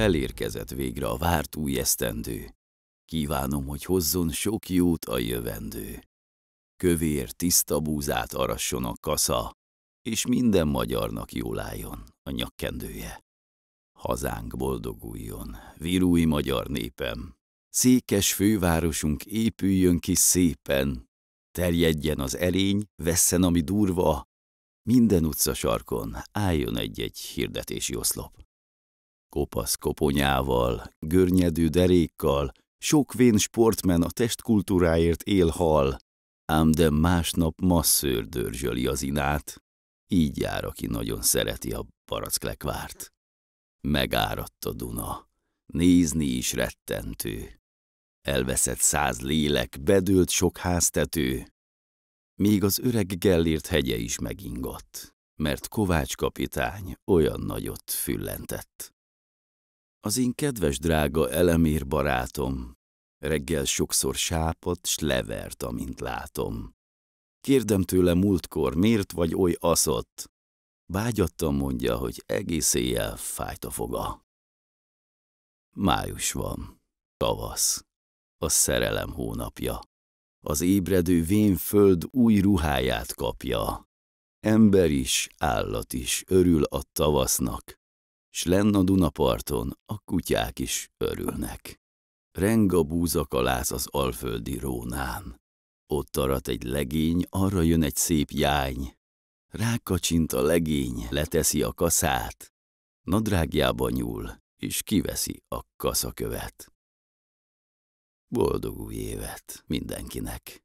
Elérkezett végre a várt új esztendő. Kívánom, hogy hozzon sok jót a jövendő. Kövér tiszta búzát arasson a kasza, és minden magyarnak jól álljon a nyakkendője. Hazánk boldoguljon, virúi magyar népem! Székes fővárosunk épüljön ki szépen, terjedjen az erény, vessen ami durva, minden utca sarkon álljon egy-egy hirdetési oszlop. Kopasz koponyával, görnyedő derékkal, sok vén sportmen a testkultúráért él-hal, ám de másnap masszőr dörzsöli az inát. Így jár, aki nagyon szereti a baracklekvárt. Megáradt a Duna. Nézni is rettentő. Elveszett száz lélek, bedőlt sok háztető. Még az öreg Gellért hegye is megingott, mert Kovács kapitány olyan nagyot füllentett. Az én kedves drága elemér barátom, reggel sokszor sápat, s levert, amint látom. Kérdem tőle múltkor, miért vagy oly aszott? Bágyattan mondja, hogy egész éjjel fájt a foga. Május van, tavasz, a szerelem hónapja. Az ébredő vén föld új ruháját kapja. Ember is, állat is örül a tavasznak, s lenn a Dunaparton a kutyák is örülnek. Renga búzakalász az alföldi rónán. Ott arat egy legény, arra jön egy szép jány. Rákacsint a legény, leteszi a kaszát, nadrágjába nyúl, és kiveszi a kaszakövet. Boldog új évet mindenkinek!